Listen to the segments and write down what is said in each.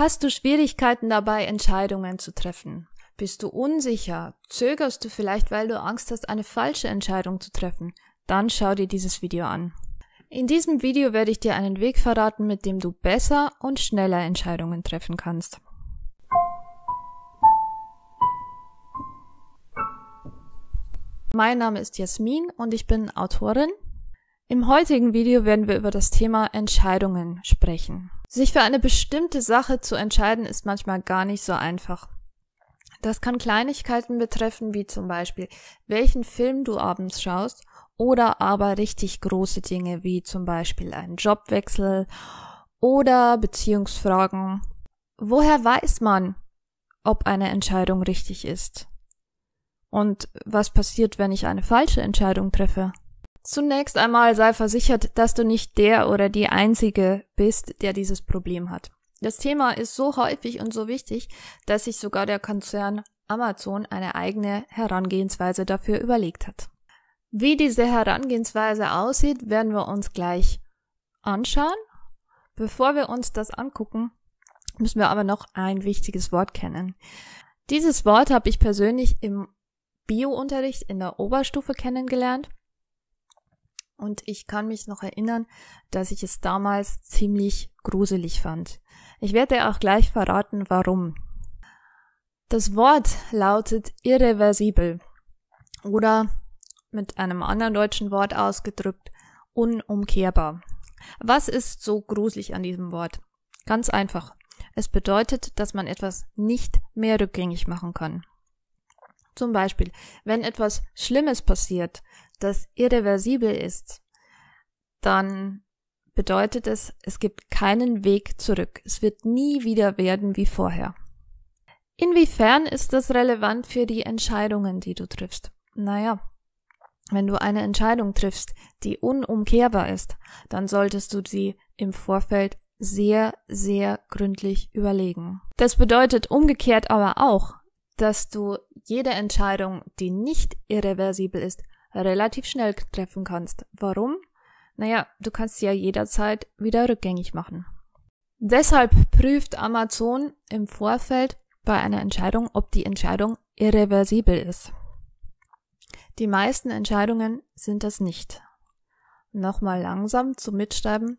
Hast du Schwierigkeiten dabei, Entscheidungen zu treffen? Bist du unsicher? Zögerst du vielleicht, weil du Angst hast, eine falsche Entscheidung zu treffen? Dann schau dir dieses Video an. In diesem Video werde ich dir einen Weg verraten, mit dem du besser und schneller Entscheidungen treffen kannst. Mein Name ist Jasmin und ich bin Autorin. Im heutigen Video werden wir über das Thema Entscheidungen sprechen. Sich für eine bestimmte Sache zu entscheiden ist manchmal gar nicht so einfach. Das kann Kleinigkeiten betreffen, wie zum Beispiel, welchen Film du abends schaust, oder aber richtig große Dinge, wie zum Beispiel einen Jobwechsel oder Beziehungsfragen. Woher weiß man, ob eine Entscheidung richtig ist? Und was passiert, wenn ich eine falsche Entscheidung treffe? Zunächst einmal sei versichert, dass du nicht der oder die Einzige bist, der dieses Problem hat. Das Thema ist so häufig und so wichtig, dass sich sogar der Konzern Amazon eine eigene Herangehensweise dafür überlegt hat. Wie diese Herangehensweise aussieht, werden wir uns gleich anschauen. Bevor wir uns das angucken, müssen wir aber noch ein wichtiges Wort kennen. Dieses Wort habe ich persönlich im Biounterricht in der Oberstufe kennengelernt und ich kann mich noch erinnern, dass ich es damals ziemlich gruselig fand. Ich werde auch gleich verraten, warum. Das Wort lautet irreversibel oder mit einem anderen deutschen Wort ausgedrückt unumkehrbar. Was ist so gruselig an diesem Wort? Ganz einfach. Es bedeutet, dass man etwas nicht mehr rückgängig machen kann. Zum Beispiel, wenn etwas Schlimmes passiert, das irreversibel ist, dann bedeutet es, es gibt keinen Weg zurück. Es wird nie wieder werden wie vorher. Inwiefern ist das relevant für die Entscheidungen, die du triffst? Naja, wenn du eine Entscheidung triffst, die unumkehrbar ist, dann solltest du sie im Vorfeld sehr, sehr gründlich überlegen. Das bedeutet umgekehrt aber auch, dass du jede Entscheidung, die nicht irreversibel ist, relativ schnell treffen kannst. Warum? Naja, du kannst sie ja jederzeit wieder rückgängig machen. Deshalb prüft Amazon im Vorfeld bei einer Entscheidung, ob die Entscheidung irreversibel ist. Die meisten Entscheidungen sind das nicht. Nochmal langsam zu Mitschreiben.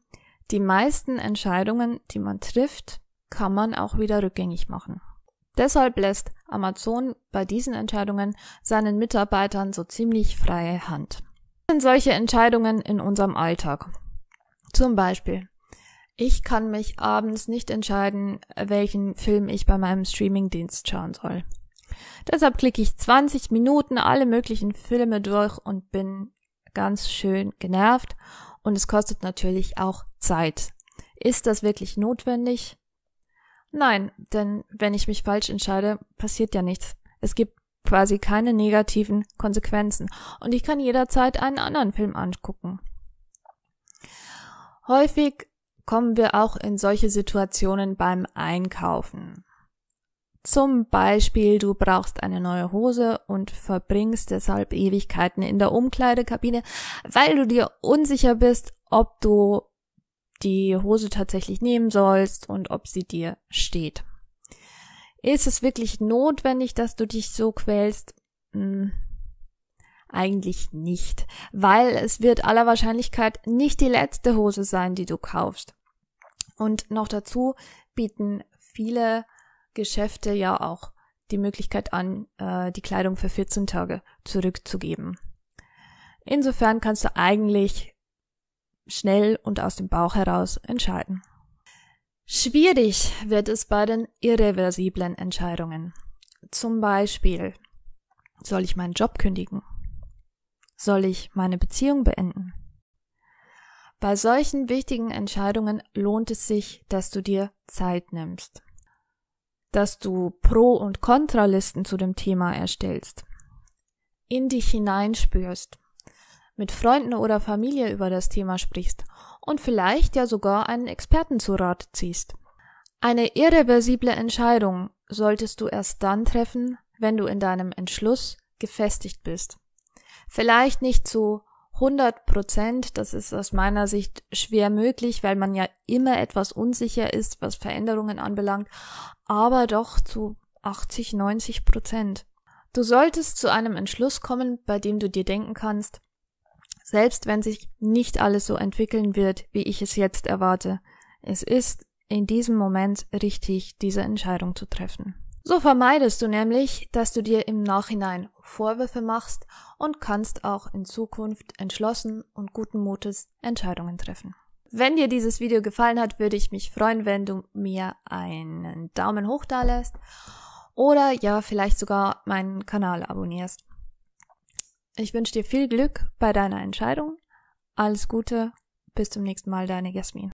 Die meisten Entscheidungen, die man trifft, kann man auch wieder rückgängig machen. Deshalb lässt Amazon bei diesen Entscheidungen seinen Mitarbeitern so ziemlich freie Hand. Was sind solche Entscheidungen in unserem Alltag? Zum Beispiel, ich kann mich abends nicht entscheiden, welchen Film ich bei meinem Streamingdienst schauen soll. Deshalb klicke ich 20 Minuten alle möglichen Filme durch und bin ganz schön genervt und es kostet natürlich auch Zeit. Ist das wirklich notwendig? Nein, denn wenn ich mich falsch entscheide, passiert ja nichts. Es gibt quasi keine negativen Konsequenzen und ich kann jederzeit einen anderen Film angucken. Häufig kommen wir auch in solche Situationen beim Einkaufen. Zum Beispiel, du brauchst eine neue Hose und verbringst deshalb Ewigkeiten in der Umkleidekabine, weil du dir unsicher bist, ob du die Hose tatsächlich nehmen sollst und ob sie dir steht. Ist es wirklich notwendig, dass du dich so quälst? Hm, eigentlich nicht, weil es wird aller Wahrscheinlichkeit nicht die letzte Hose sein, die du kaufst. Und noch dazu bieten viele Geschäfte ja auch die Möglichkeit an, äh, die Kleidung für 14 Tage zurückzugeben. Insofern kannst du eigentlich schnell und aus dem Bauch heraus entscheiden. Schwierig wird es bei den irreversiblen Entscheidungen. Zum Beispiel, soll ich meinen Job kündigen? Soll ich meine Beziehung beenden? Bei solchen wichtigen Entscheidungen lohnt es sich, dass du dir Zeit nimmst, dass du Pro- und Kontralisten zu dem Thema erstellst, in dich hineinspürst, mit Freunden oder Familie über das Thema sprichst und vielleicht ja sogar einen Experten zu Rat ziehst. Eine irreversible Entscheidung solltest du erst dann treffen, wenn du in deinem Entschluss gefestigt bist. Vielleicht nicht zu 100 Prozent, das ist aus meiner Sicht schwer möglich, weil man ja immer etwas unsicher ist, was Veränderungen anbelangt, aber doch zu 80, 90 Prozent. Du solltest zu einem Entschluss kommen, bei dem du dir denken kannst, selbst wenn sich nicht alles so entwickeln wird, wie ich es jetzt erwarte. Es ist in diesem Moment richtig, diese Entscheidung zu treffen. So vermeidest du nämlich, dass du dir im Nachhinein Vorwürfe machst und kannst auch in Zukunft entschlossen und guten Mutes Entscheidungen treffen. Wenn dir dieses Video gefallen hat, würde ich mich freuen, wenn du mir einen Daumen hoch da lässt oder ja, vielleicht sogar meinen Kanal abonnierst. Ich wünsche dir viel Glück bei deiner Entscheidung. Alles Gute, bis zum nächsten Mal, deine Jasmin.